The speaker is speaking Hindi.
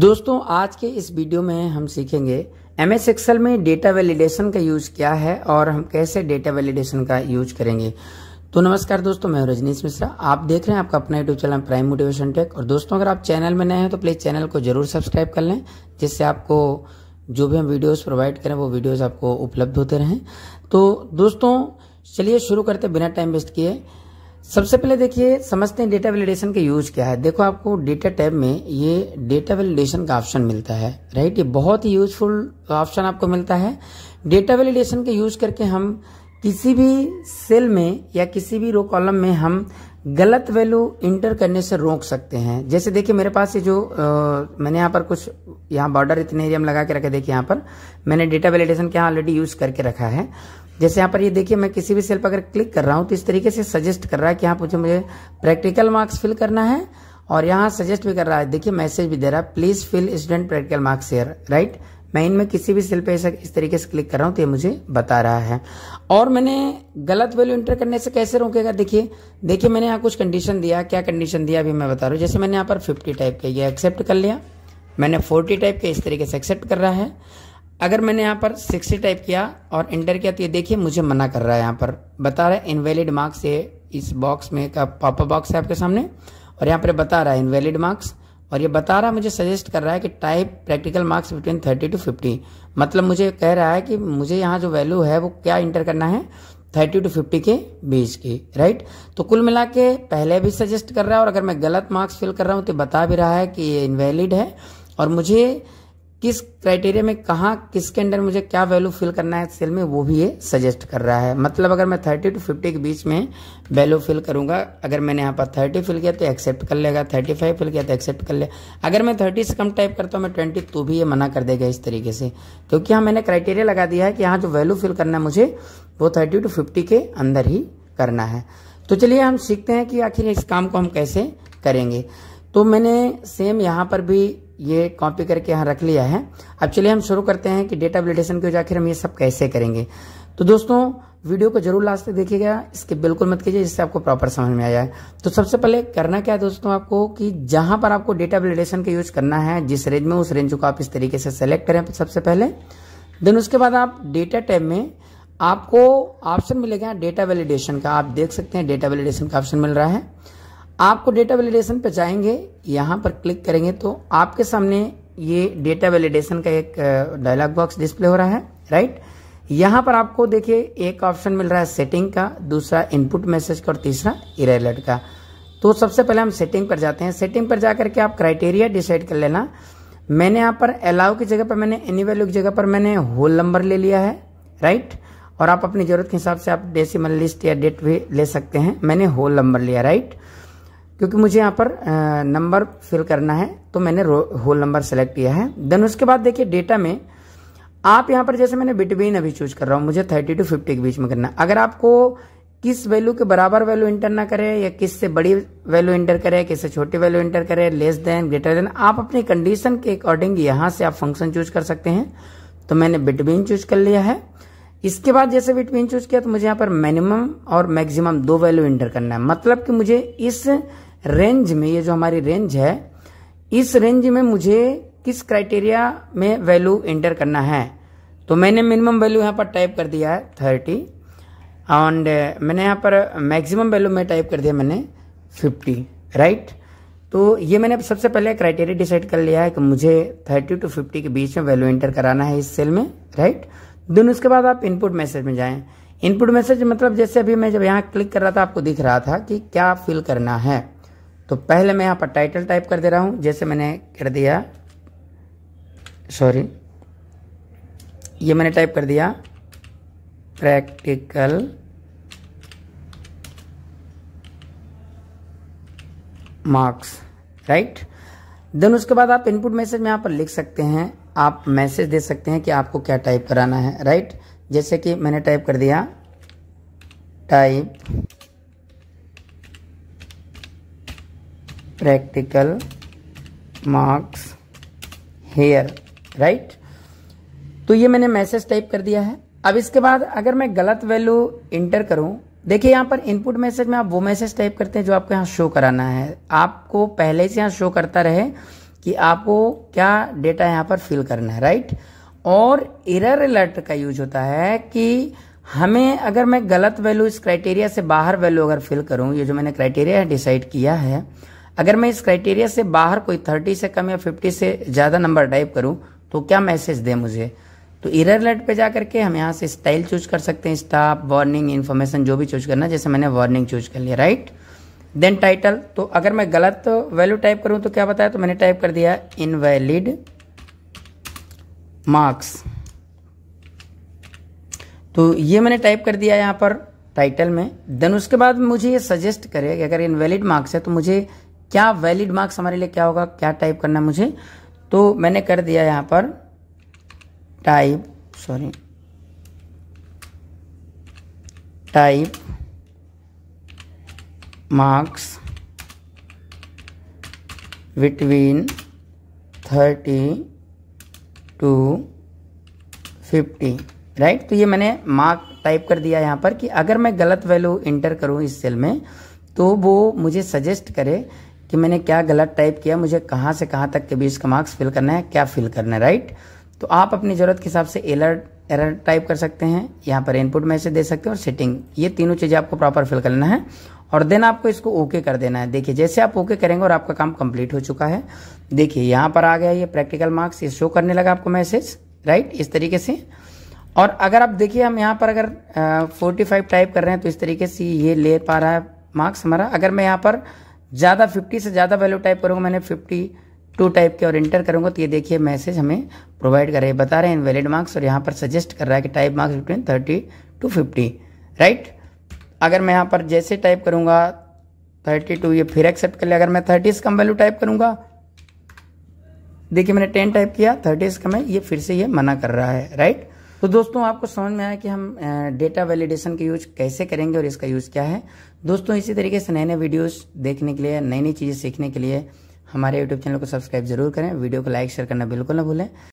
दोस्तों आज के इस वीडियो में हम सीखेंगे एम एस एक्सएल में डेटा वैलिडेशन का यूज क्या है और हम कैसे डेटा वैलिडेशन का यूज करेंगे तो नमस्कार दोस्तों मैं रजनीश मिश्रा आप देख रहे हैं आपका अपना YouTube channel prime motivation tech और दोस्तों अगर आप चैनल में नए हैं तो प्लीज चैनल को जरूर सब्सक्राइब कर लें जिससे आपको जो भी हम वीडियोज प्रोवाइड करें वो वीडियोज आपको उपलब्ध होते रहें तो दोस्तों चलिए शुरू करते बिना टाइम वेस्ट किए सबसे पहले देखिए समझते हैं डेटा वैलिडेशन का यूज क्या है देखो आपको डेटा टैब में ये डेटा वैलिडेशन का ऑप्शन मिलता है राइट ये बहुत ही यूजफुल ऑप्शन आपको मिलता है डेटा वैलिडेशन का यूज करके हम किसी भी सेल में या किसी भी रो कॉलम में हम गलत वैल्यू इंटर करने से रोक सकते हैं जैसे देखिए मेरे पास ये जो आ, मैंने यहाँ पर कुछ यहाँ बॉर्डर इतने एरिया में लगा के रखे देखिए यहाँ पर मैंने डेटा वैलिडेशन के यहाँ ऑलरेडी यूज करके रखा है जैसे यहाँ पर ये देखिए मैं किसी भी सेल पर अगर क्लिक कर रहा हूँ तो इस तरीके से सजेस्ट कर रहा है कि यहाँ मुझे मुझे प्रैक्टिकल मार्क्स फिल करना है और यहाँ सजेस्ट भी कर रहा है देखिए मैसेज भी दे रहा है please fill student practical marks here right मैं इनमें किसी भी सेल पे ऐसा इस तरीके से क्लिक कर रहा हूँ तो ये मुझे बता रहा है और मैंने गलत वैल्यू इंटर करने से कैसे रोकेगा देखिए देखिए मैंने यहाँ कुछ कंडीशन दिया क्या कंडीशन दिया अभी मैं बता रहा हूँ जैसे मैंने यहाँ पर फिफ्टी टाइप का ये एक्सेप्ट कर लिया मैंने फोर्टी टाइप के इस तरीके से एक्सेप्ट कर रहा है अगर मैंने यहाँ पर सिक्सटी टाइप किया और इंटर किया तो ये देखिए मुझे मना कर रहा है यहाँ पर बता रहा है इनवेलिड मार्क्स ये इस बॉक्स में का पॉपअप बॉक्स है आपके सामने और यहाँ पर बता रहा है इनवेलिड मार्क्स और ये बता रहा है मुझे सजेस्ट कर रहा है कि type practical marks between thirty to fifty मतलब मुझे कह रहा है कि मुझे यहाँ जो वैल्यू है वो क्या इंटर करना है थर्टी टू फिफ्टी के बीच की राइट तो कुल मिला के पहले भी सजेस्ट कर रहा है और अगर मैं गलत मार्क्स फिल कर रहा हूँ तो बता भी रहा है कि ये इनवैलिड है और मुझे किस क्राइटेरिया में कहा किसके अंडर मुझे क्या वैल्यू फिल करना है सेल में वो भी ये सजेस्ट कर रहा है मतलब अगर मैं थर्टी टू फिफ्टी के बीच में वैल्यू फिल करूंगा अगर मैंने यहाँ पर थर्टी फिल किया तो एक्सेप्ट कर लेगा थर्टी फाइव फिल किया तो एक्सेप्ट कर ले अगर मैं थर्टी से कम टाइप करता हूँ मैं ट्वेंटी तो भी ये मना कर देगा इस तरीके से क्योंकि यहाँ मैंने क्राइटेरिया लगा दिया है कि यहाँ जो वैल्यू फिल करना है मुझे वो थर्टी टू फिफ्टी के अंदर ही करना है तो चलिए हम सीखते हैं कि आखिर इस काम को हम कैसे करेंगे तो मैंने सेम यहाँ पर भी ये कॉपी करके यहाँ रख लिया है अब चलिए हम शुरू करते हैं कि डेटा वेलिडेशन के आखिर हम ये सब कैसे करेंगे तो दोस्तों वीडियो को जरूर लास्ट तक देखिएगा इसके बिल्कुल मत कीजिए जिससे आपको प्रॉपर समझ में आ जाए तो सबसे पहले करना क्या है दोस्तों आपको कि जहां पर आपको डेटा वेलिडेशन का यूज करना है जिस रेंज में उस रेंज को आप इस तरीके से सेलेक्ट करें सबसे पहले देन उसके बाद आप डेटा टैब में आपको ऑप्शन मिलेगा डेटा वेलिडेशन का आप देख सकते हैं डेटा वेलिडेशन का ऑप्शन मिल रहा है आपको डेटा वैलिडेशन पे जाएंगे यहाँ पर क्लिक करेंगे तो आपके सामने ये डेटा वैलिडेशन का एक डायलॉग बॉक्स डिस्प्ले हो रहा है राइट यहाँ पर आपको देखिए एक ऑप्शन मिल रहा है सेटिंग का दूसरा इनपुट मैसेज का और तीसरा इरेलट का तो सबसे पहले हम सेटिंग पर जाते हैं सेटिंग पर जाकर के आप क्राइटेरिया डिसाइड कर लेना मैंने यहाँ पर अलाउ की जगह पर मैंने एनी वैल्यू की जगह पर मैंने होल नंबर ले लिया है राइट और आप अपनी जरूरत के हिसाब से आप डेसिमल लिस्ट या डेट भी ले सकते हैं मैंने होल नंबर लिया राइट right? क्योंकि मुझे यहाँ पर नंबर फिल करना है तो मैंने होल नंबर सेलेक्ट किया है देन उसके बाद देखिए डेटा में आप यहाँ पर जैसे मैंने बिटवीन अभी चूज कर रहा हूँ मुझे थर्टी टू फिफ्टी के बीच में करना अगर आपको किस वैल्यू के बराबर वैल्यू इंटर ना करे या किस से बड़ी वैल्यू इंटर किस से छोटी वैल्यू इंटर करे लेस देन ग्रेटर देन आप अपनी कंडीशन के अकॉर्डिंग यहाँ से आप फंक्शन चूज कर सकते हैं तो मैंने बिटवीन चूज कर लिया है इसके बाद जैसे बिटवीन चूज किया तो मुझे यहाँ पर मिनिमम और मैक्सिमम दो वैल्यू इंटर करना है मतलब कि मुझे इस रेंज में ये जो हमारी रेंज है इस रेंज में मुझे किस क्राइटेरिया में वैल्यू एंटर करना है तो मैंने मिनिमम वैल्यू यहाँ पर टाइप कर दिया है थर्टी एंड uh, मैंने यहाँ पर मैक्सिमम वैल्यू में टाइप कर दिया मैंने फिफ्टी राइट तो ये मैंने सबसे पहले क्राइटेरिया डिसाइड कर लिया है कि मुझे थर्टी टू फिफ्टी के बीच में वैल्यू एंटर कराना है इस सेल में राइट देन उसके बाद आप इनपुट मैसेज में जाएं इनपुट मैसेज मतलब जैसे अभी मैं जब यहाँ क्लिक कर रहा था आपको दिख रहा था कि क्या फिल करना है तो पहले मैं यहाँ पर टाइटल टाइप कर दे रहा हूँ जैसे मैंने कर दिया सॉरी ये मैंने टाइप कर दिया प्रैक्टिकल मार्क्स राइट देन उसके बाद आप इनपुट मैसेज में यहाँ पर लिख सकते हैं आप मैसेज दे सकते हैं कि आपको क्या टाइप कराना है राइट right? जैसे कि मैंने टाइप कर दिया type practical marks here right right? तो ये मैंने मैसेज टाइप कर दिया है अब इसके बाद अगर मैं गलत वैल्यू इंटर करूं देखिए यहाँ पर इनपुट मैसेज में आप वो मैसेज टाइप करते हैं जो आपको यहाँ शो कराना है आपको पहले से यहाँ शो करता रहे कि आपको क्या डेटा यहाँ पर फिल करना है राइट और एरर अलर्ट का यूज होता है कि हमें अगर मैं गलत वैल्यू इस क्राइटेरिया से बाहर वैल्यू अगर फिल करूं ये जो मैंने क्राइटेरिया डिसाइड किया है अगर मैं इस क्राइटेरिया से बाहर कोई थर्टी से कम या फिफ्टी से ज़्यादा नंबर टाइप करूं तो क्या मैसेज दे मुझे तो इरर लेट पे जा करके हम यहाँ से स्टाइल चूज कर सकते हैं स्टाफ वार्निंग इन्फॉर्मेशन जो भी चूज करना जैसे मैंने वार्निंग चूज कर लिया राइट देन टाइटल तो अगर मैं गलत वैल्यू टाइप करूं तो क्या बताया तो मैंने टाइप कर दिया इनवैलिड मार्क्स तो ये मैंने टाइप कर दिया यहाँ पर टाइटल में देन उसके बाद मुझे ये सजेस्ट करे कि अगर इनवैलिड मार्क्स है तो मुझे क्या वैलिड मार्क्स हमारे लिए क्या होगा क्या टाइप करना मुझे तो मैंने कर दिया यहां पर type sorry type marks between thirty to fifty right तो ये मैंने मार्क टाइप कर दिया यहां पर कि अगर मैं गलत वैल्यू इंटर करूं इस सेल में तो वो मुझे सजेस्ट करे कि मैंने क्या गलत टाइप किया मुझे कहाँ से कहाँ तक के बीच का मार्क्स फिल करना है क्या फिल करना है राइट तो आप अपनी ज़रूरत के हिसाब से एलर एरर टाइप कर सकते हैं यहाँ पर इनपुट मैसेज दे सकते हैं और सेटिंग ये तीनों चीज़ें आपको प्रॉपर फिल करना है और देन आपको इसको ओके कर देना है देखिए जैसे आप ओके करेंगे और आपका काम कंप्लीट हो चुका है देखिए यहाँ पर आ गया ये प्रैक्टिकल मार्क्स ये शो करने लगा आपको मैसेज राइट इस तरीके से और अगर आप देखिए हम यहाँ पर अगर फोर्टी फाइव टाइप कर रहे हैं तो इस तरीके से ये ले पा रहा है मार्क्स हमारा अगर मैं यहाँ पर ज़्यादा फिफ्टी से ज़्यादा वैल्यू टाइप करूँगा मैंने फिफ्टी टू टाइप के और इंटर करूँगा तो ये देखिए मैसेज हमें प्रोवाइड कर रहे हैं बता रहे हैं इन मार्क्स और यहाँ पर सजेस्ट कर रहा है कि type marks between thirty to fifty right अगर मैं यहाँ पर जैसे टाइप करूँगा थर्टी टू ये फिर एक्सेप्ट कर लिया अगर मैं थर्टी से कम वैल्यू टाइप करूँगा देखिए मैंने टेन टाइप किया थर्टी से कम है ये फिर से ये मना कर रहा है राइट तो दोस्तों आपको समझ में आया कि हम डेटा वैलिडेशन के यूज कैसे करेंगे और इसका यूज क्या है दोस्तों इसी तरीके से नए नए वीडियोस देखने के लिए नई नई चीज़ें सीखने के लिए हमारे यूट्यूब चैनल को सब्सक्राइब जरूर करें वीडियो को लाइक शेयर करना बिल्कुल ना भूलें